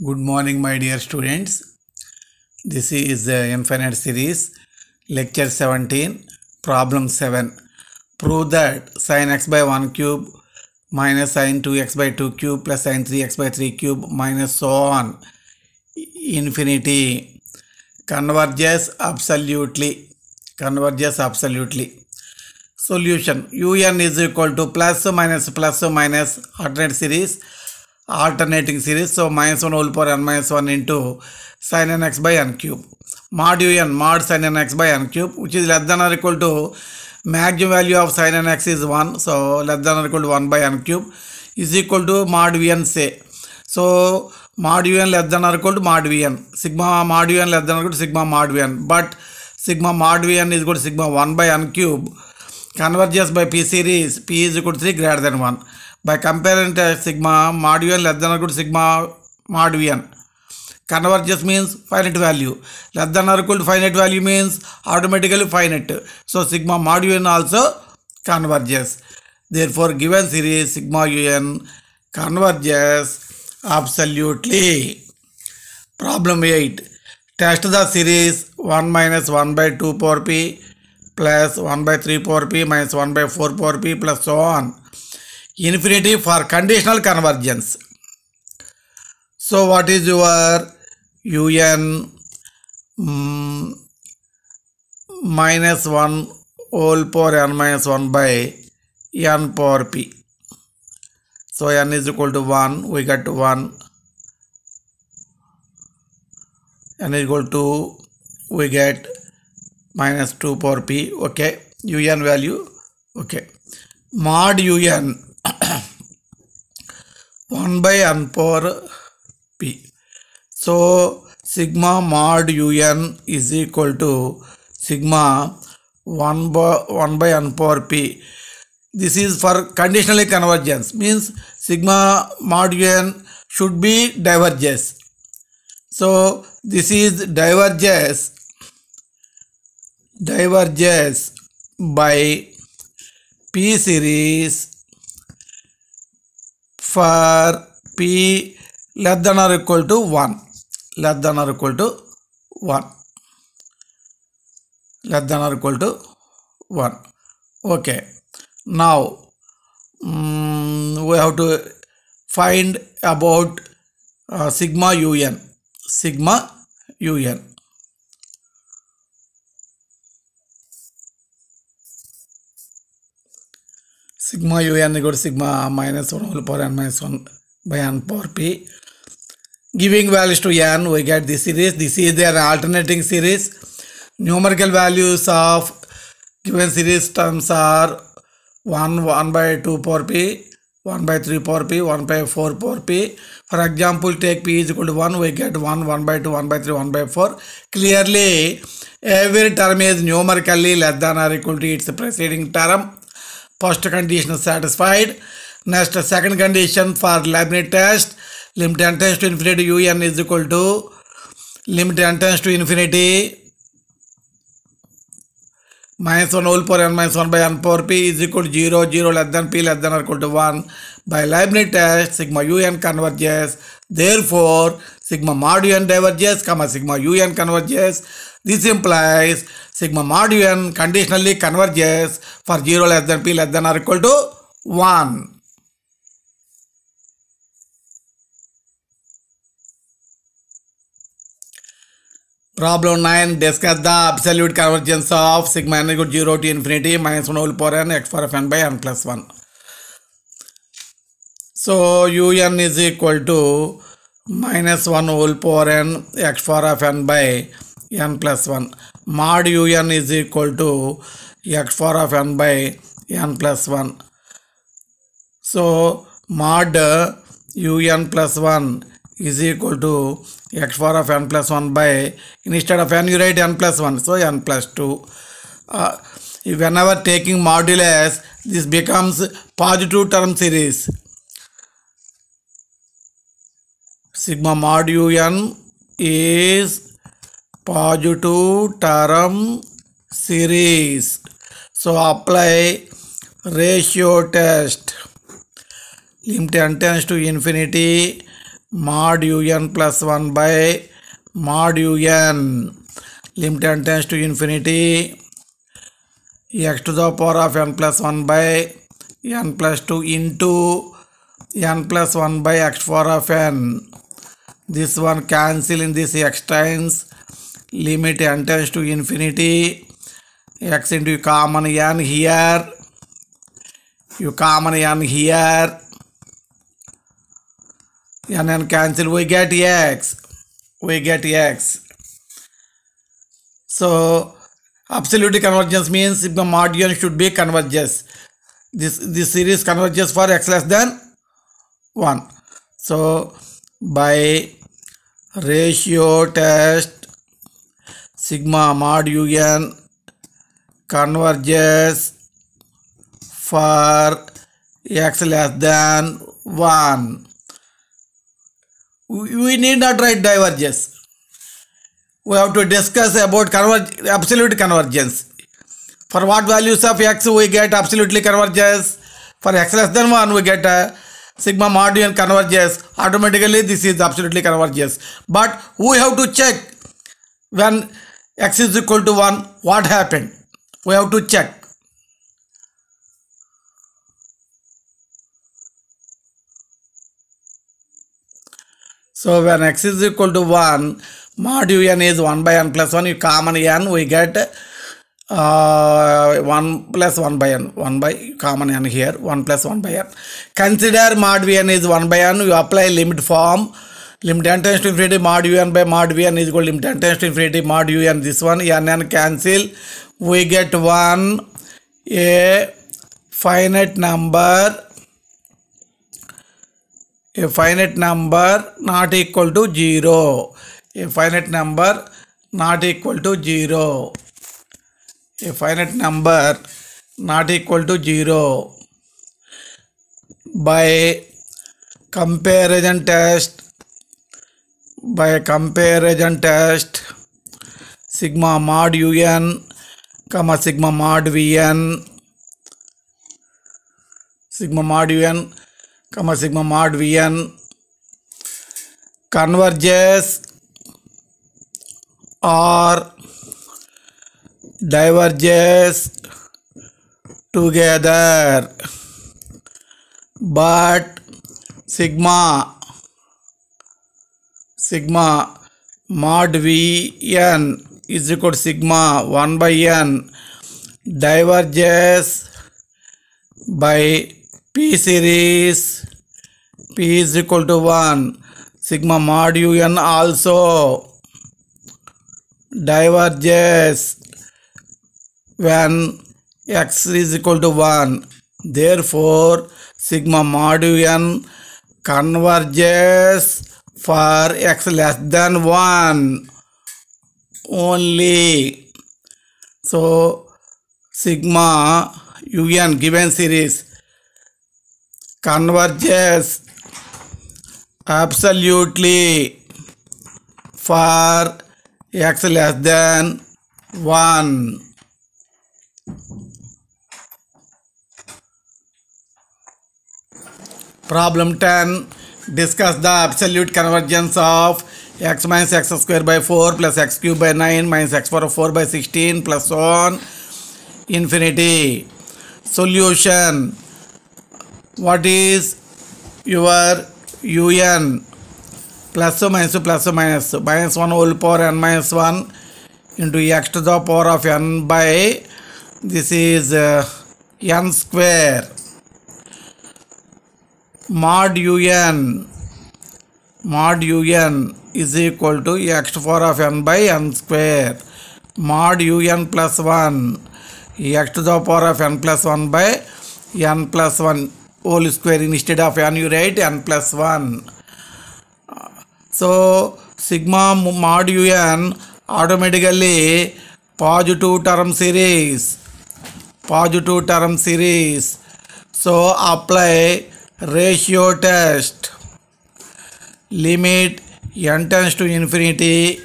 Good morning, my dear students. This is the infinite series, lecture 17, problem 7. Prove that sine x by 1 cube minus sine 2x by 2 cube plus sine 3x by 3 cube minus so on infinity converges absolutely. Converges absolutely. Solution un is equal to plus or minus plus or minus alternate series alternating series so minus one whole power n minus one into sine n x by n cube mod u n mod sine n x by n cube which is less than or equal to maximum value of sine n x is one so less than or equal to one by n cube is equal to mod v n say so mod u n less than or equal to mod v n sigma mod u n less than or equal to sigma mod v n but sigma mod v n is కూడా sigma one by n cube converges by p series p is equal three greater than one by comparing to sigma mod u n less than or equal to sigma mod v n. Converges means finite value. Less than or equal to finite value means automatically finite. So sigma mod u n also converges. Therefore, given series sigma u n converges absolutely. Problem 8. Test the series 1 minus 1 by 2 power p plus 1 by 3 power p minus 1 by 4 power p plus so on infinitive for conditional convergence. So what is your un mm, minus 1 whole power n minus 1 by n power p. So n is equal to 1, we get 1. n is equal to, we get minus 2 power p, okay, un value, okay. Mod un 1 by n power p. So sigma mod un is equal to sigma 1 by, 1 by n power p. This is for conditionally convergence means sigma mod un should be diverges. So this is diverges diverges by p series for p less than or equal to 1 less than or equal to 1 less than or equal to 1 okay now um, we have to find about uh, sigma un sigma un sigma u n equal to sigma minus 1 whole power n minus 1 by n power p. Giving values to n, we get this series. This is their alternating series. Numerical values of given series terms are 1, 1 by 2 power p, 1 by 3 power p, 1 by 4 power p. For example, take p is equal to 1, we get 1, 1 by 2, 1 by 3, 1 by 4. Clearly, every term is numerically less than or equal to its preceding term. First condition satisfied. Next, second condition for Leibniz test. Limit n tends to infinity un is equal to limit n tends to infinity minus 1 whole power n minus 1 by n power p is equal to 0, 0 less than p less than or equal to 1. By Leibniz test, sigma un converges. Therefore, sigma mod un diverges comma sigma un converges. This implies sigma mod un conditionally converges for 0 less than p less than or equal to 1. Problem 9 discuss the absolute convergence of sigma n equal to 0 to infinity minus 1 whole power n x power of n by n plus 1. So un is equal to minus 1 whole power n x power of n by n plus 1 mod un is equal to x power of n by n plus 1 so mod un plus 1 is equal to x power of n plus 1 by instead of n you write n plus 1 so n plus 2 uh, whenever taking modulus this becomes positive term series sigma mod un is positive term series so apply ratio test limit n tends to infinity mod un plus 1 by mod un limit n tends to infinity x to the power of n plus 1 by n plus 2 into n plus 1 by x power of n this one cancel in this extends limit and tends to infinity x into common n here you common n here n and cancel we get x we get x so absolute convergence means if the margin should be converges this this series converges for x less than 1 so by ratio test sigma mod un converges for x less than 1 we need not write diverges. we have to discuss about absolute convergence for what values of x we get absolutely converges for x less than 1 we get a uh, sigma mod converges automatically this is absolutely converges but we have to check when x is equal to 1 what happened we have to check so when x is equal to 1 mod u n is 1 by n plus 1 you common n we get one plus one by n one by common n here one plus one by n consider mod v n is one by n you apply limit form limit n tends to infinity mod u n by mod v n is equal limit n tends to infinity mod u n this one n n cancel we get one a finite number a finite number not equal to zero a finite number not equal to zero a finite number not equal to 0 by comparison test by comparison test sigma mod un comma sigma mod vn sigma mod un comma sigma mod vn converges or diverges together but sigma sigma mod v n is equal to sigma 1 by n diverges by p series p is equal to 1 sigma mod u n also diverges when x is equal to 1 therefore sigma mod n converges for x less than 1 only so sigma un given series converges absolutely for x less than 1 Problem 10. Discuss the absolute convergence of x minus x square by 4 plus x cube by 9 minus x power 4 by 16 plus on infinity. Solution. What is your un? Plus or minus plus or minus. Minus 1 whole power n minus 1 into x to the power of n by this is uh, n square mod un mod un is equal to x four of n by n square mod un plus 1 x to the power of n plus 1 by n plus 1 whole square instead of n you write n plus 1 so sigma mod un automatically positive term series positive term series so apply ratio test limit n tends to infinity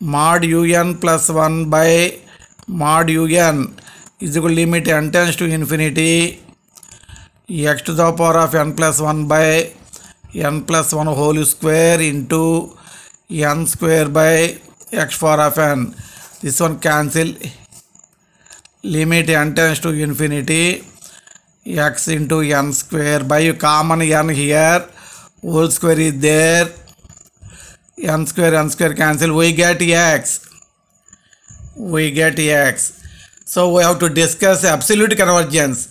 mod un plus 1 by mod un is equal to limit n tends to infinity x to the power of n plus 1 by n plus 1 whole square into n square by x power of n this one cancel limit n tends to infinity x into n square by common n here whole square is there n square n square cancel we get x we get x so we have to discuss absolute convergence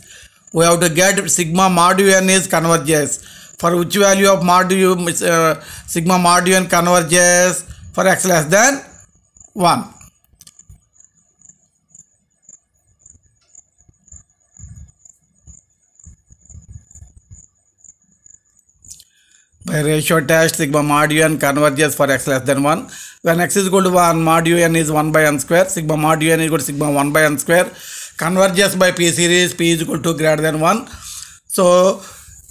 we have to get sigma mod u n is converges for which value of mod u uh, sigma mod u n converges for x less than 1 By ratio test, sigma mod u n converges for x less than 1. When x is equal to 1, mod u n is 1 by n square. Sigma mod u n is equal to sigma 1 by n square. Converges by p series, p is equal to greater than 1. So,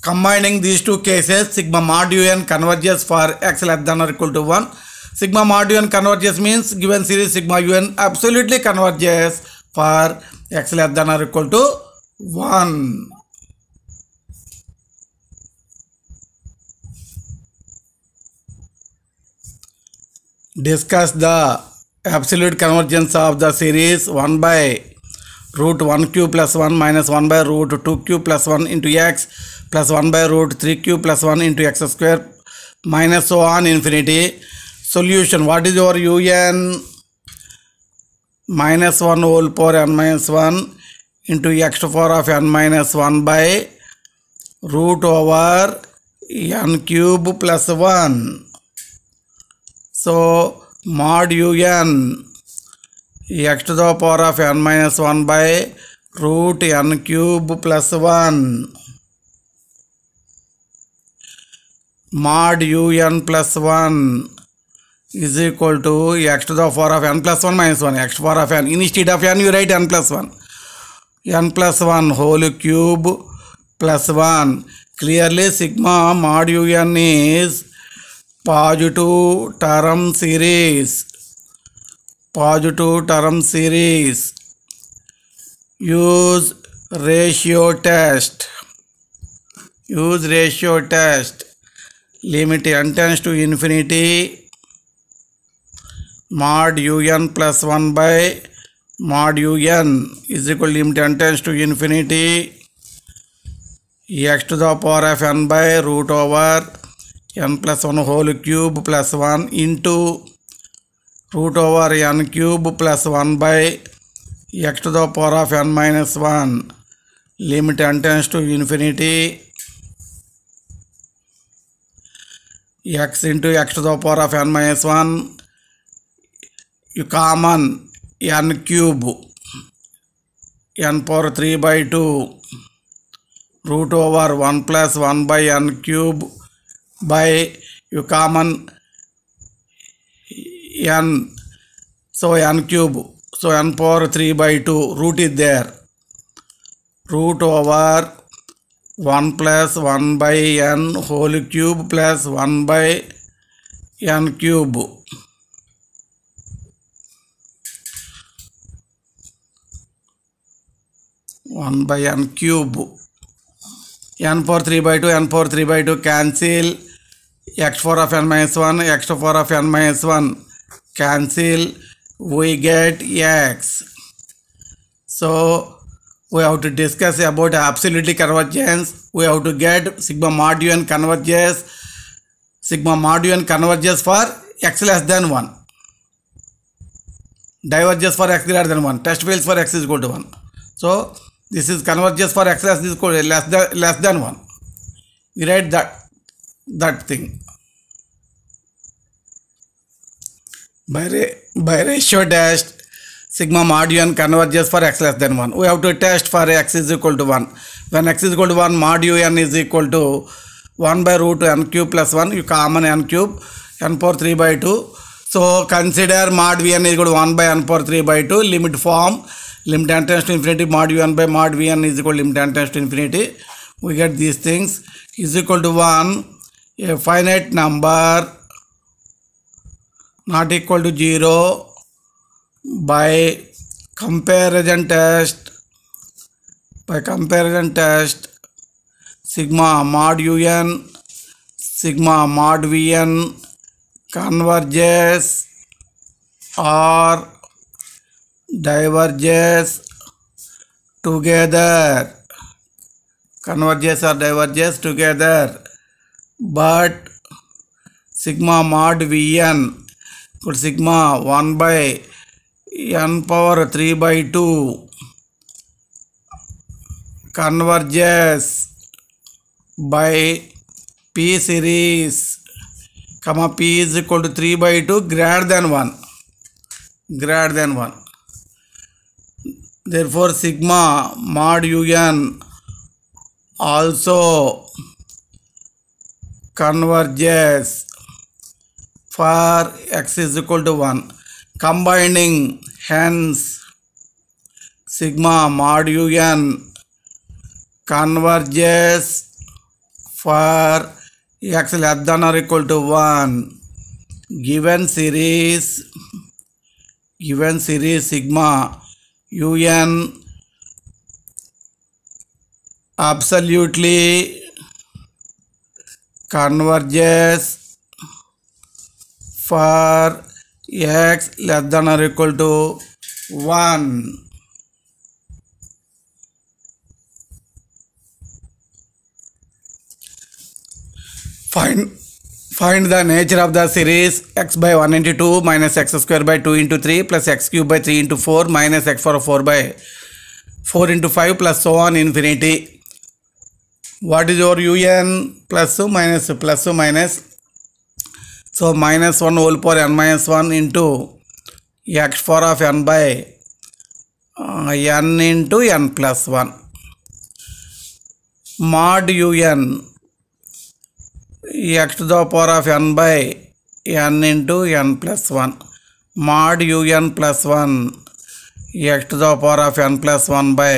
combining these two cases, sigma mod u n converges for x less than or equal to 1. Sigma mod u n converges means given series sigma u n absolutely converges for x less than or equal to 1. discuss the absolute convergence of the series 1 by root 1q plus 1 minus 1 by root 2q plus 1 into x plus 1 by root 3q plus 1 into x square minus so on infinity solution what is your un minus 1 whole power n minus 1 into x to power of n minus 1 by root over n cube plus 1 So mod un x to the power of n minus 1 by root n cube plus 1 mod un plus 1 is equal to x to the power of n plus 1 minus 1 x to the power of n instead of n you write n plus 1 n plus 1 whole cube plus 1 clearly sigma mod un is positive term series positive term series use ratio test use ratio test limit n tends to infinity mod u n plus one by mod u n is equal limit n tends to infinity x to the power of n by root over n plus one whole cube plus one into root over n cube plus one by x to the power of n minus one limit n tends to infinity x into x to the power of n minus one common n cube n power three by two root over one plus one by n cube by your common n so n cube so n power 3 by 2 root is there root over 1 plus 1 by n whole cube plus 1 by n cube one by n cube n power 3 by 2 n power 3 by 2 cancel x power of n minus 1 x x4 power of n minus 1 cancel we get x so we have to discuss about absolutely convergence we have to get sigma mod un converges sigma mod un converges for x less than 1 diverges for x greater than 1 test fails for x is equal to 1 so this is converges for x less, is equal to less, than, less than 1 we write that that thing. By ratio test, sigma mod un converges for x less than 1. We have to test for x is equal to 1. When x is equal to 1, mod un is equal to 1 by root n cube plus 1. You common n cube, n power 3 by 2. So consider mod vn is equal to 1 by n power 3 by 2. Limit form, limit n tends to infinity, mod un by mod vn is equal to limit n tends to infinity. We get these things is equal to 1 a finite number not equal to 0 by comparison test by comparison test sigma mod un sigma mod vn converges or diverges together converges or diverges together but sigma mod Vn equals sigma 1 by n power 3 by 2 converges by P series comma P is equal to 3 by 2 greater than 1 greater than 1 therefore sigma mod un also converges for x is equal to 1 combining hence sigma mod un converges for x less than or equal to 1 given series given series sigma un absolutely converges for x less than or equal to 1. Find Find the nature of the series x by two minus x square by 2 into 3 plus x cube by 3 into 4 minus x for 4 by 4 into 5 plus so on infinity what is your un plus or minus plus minus so minus 1 whole power n minus 1 into x 4 of n by uh, n into n plus 1 mod un x to the power of n by n into n plus 1 mod un plus 1 x to the power of n plus 1 by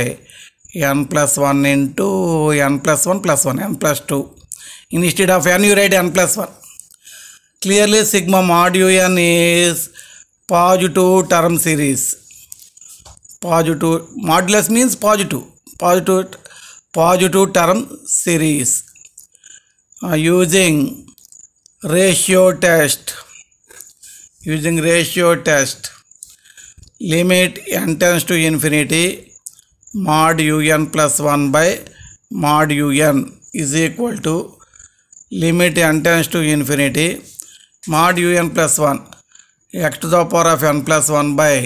n plus 1 into n plus 1 plus 1 n plus 2 instead of n you write n plus 1 clearly sigma mod n is positive term series positive modulus means positive positive positive term series uh, using ratio test using ratio test limit n tends to infinity mod un plus 1 by mod un is equal to limit n tends to infinity mod un plus 1 x to the power of n plus 1 by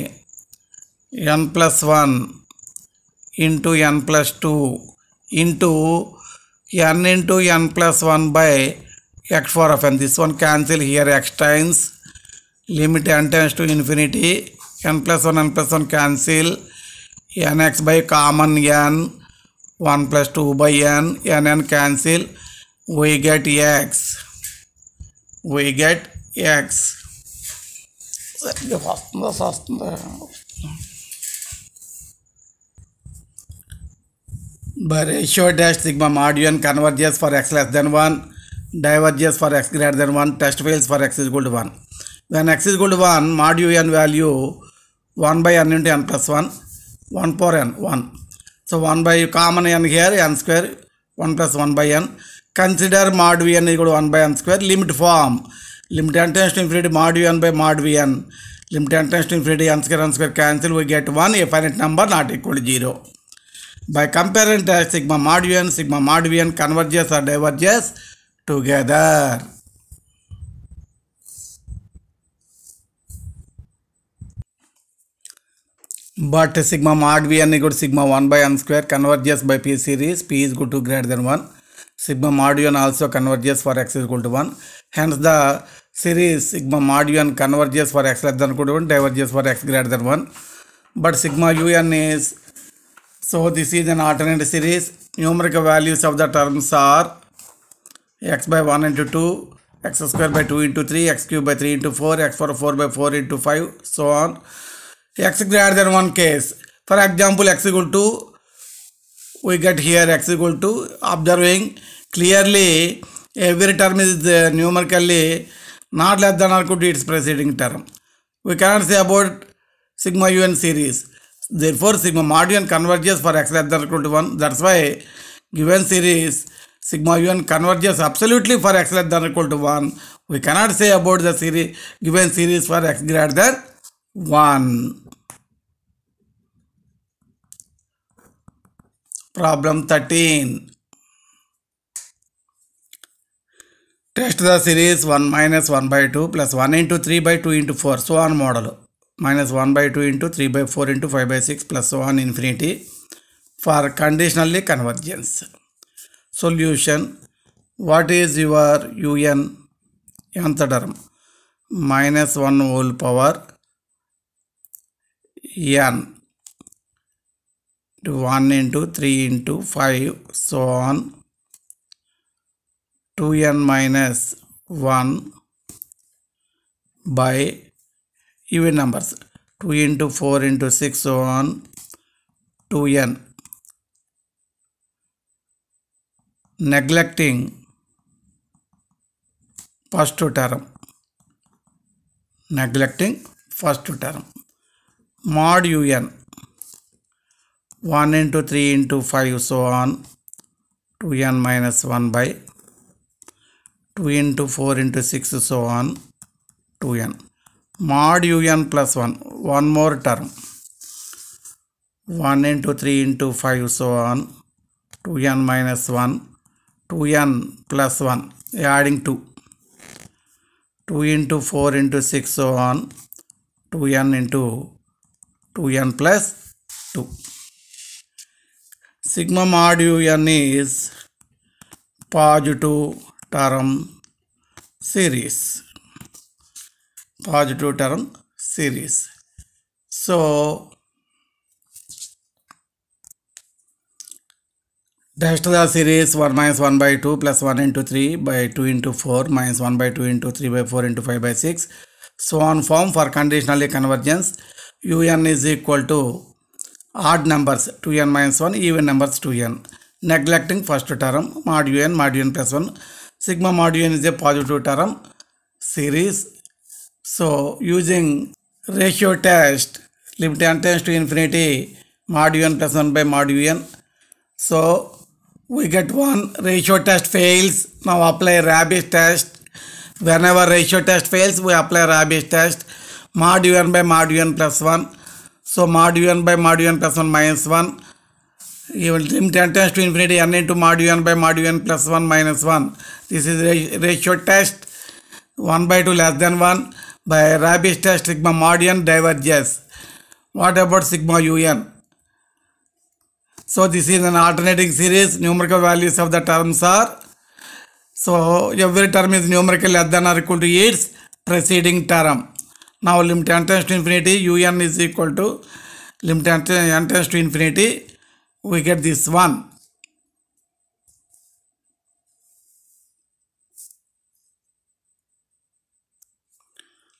n plus 1 into n plus 2 into n into n plus 1 by x power of n. This one cancel here x times limit n tends to infinity n plus 1 n plus 1 cancel n x by common n one plus two by n n n cancel we get x we get x sir बेषो dash sigma mod u n converges for x less than one diverges for x greater than one test fails for x is good one when x is good one mod u n value one by n into n plus one 1 power n 1 so 1 by common n here n square 1 plus 1 by n consider mod v n equal to 1 by n square limit form limit n tends to infinity mod v n by mod v n. limit n tends to infinity n square n square cancel we get 1 a finite number not equal to 0 by comparing that sigma mod v n sigma mod v n converges or diverges together But sigma mod Vn equal to sigma 1 by n square converges by P series. P is equal to greater than 1. Sigma mod n also converges for x is equal to 1. Hence the series sigma mod n converges for x less than equal to 1 diverges for x greater than 1. But sigma un is so this is an alternate series. Numerical values of the terms are x by 1 into 2, x square by 2 into 3, x cube by 3 into 4, x for 4 by 4 into 5, so on x greater than 1 case. For example, x equal to, we get here x equal to, observing clearly every term is uh, numerically not less than or equal to its preceding term. We cannot say about sigma un series. Therefore, sigma mod un converges for x less than or equal to 1. That's why given series sigma un converges absolutely for x less than or equal to 1. We cannot say about the series given series for x greater than 1. Problem thirteen test the series one minus one by two plus one into three by two into four so on model minus one by two into three by four into five by six plus one infinity for conditionally convergence solution what is your u n ఎంత term minus one whole power n 1 into 3 into 5 so on 2n minus 1 by even numbers 2 into 4 into 6 so on 2n neglecting first term neglecting first term mod un 1 into 3 into 5 so on 2n minus 1 by 2 into 4 into 6 so on 2n mod un plus 1 one more term 1 into 3 into 5 so on 2n minus 1 2n plus 1 adding 2 2 into 4 into 6 so on 2n into 2n plus sigma mod u n is positive term series positive term series so dash the series 1 minus 1 by 2 plus 1 into 3 by 2 into 4 minus 1 by 2 into 3 by 4 into 5 by 6 so on form for conditionally convergence un is equal to odd numbers 2n minus 1, even numbers 2n. Neglecting first term mod un mod un plus 1. Sigma mod un is a positive term series. So using ratio test limit n tends to infinity mod un plus 1 by mod un. So we get one ratio test fails. Now apply ratio test. Whenever ratio test fails, we apply ratio test mod un by mod un plus 1 so mod one by mod u1 plus 1 minus 1. Even limit tends to infinity n into mod one by mod plus 1 minus 1. This is ratio test. 1 by 2 less than 1. By Rabi's test sigma mod n diverges. What about sigma un? So this is an alternating series. Numerical values of the terms are. So every term is numerical less than or equal to its preceding term. Now limit n tends to infinity, un is equal to limit n tends to infinity, we get this one.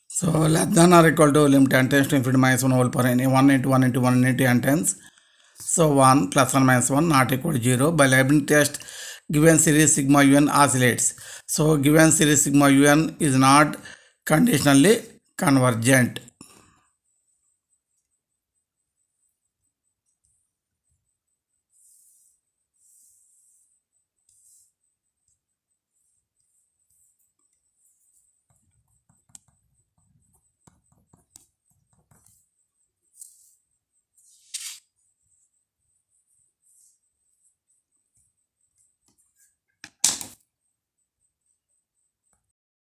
So less than or equal to limit n tends to infinity minus 1 whole power n 1 into 1 into 1 into n times. So 1 plus 1 minus 1 not equal to 0. By Leibniz test given series sigma un oscillates. So given series sigma un is not conditionally convergent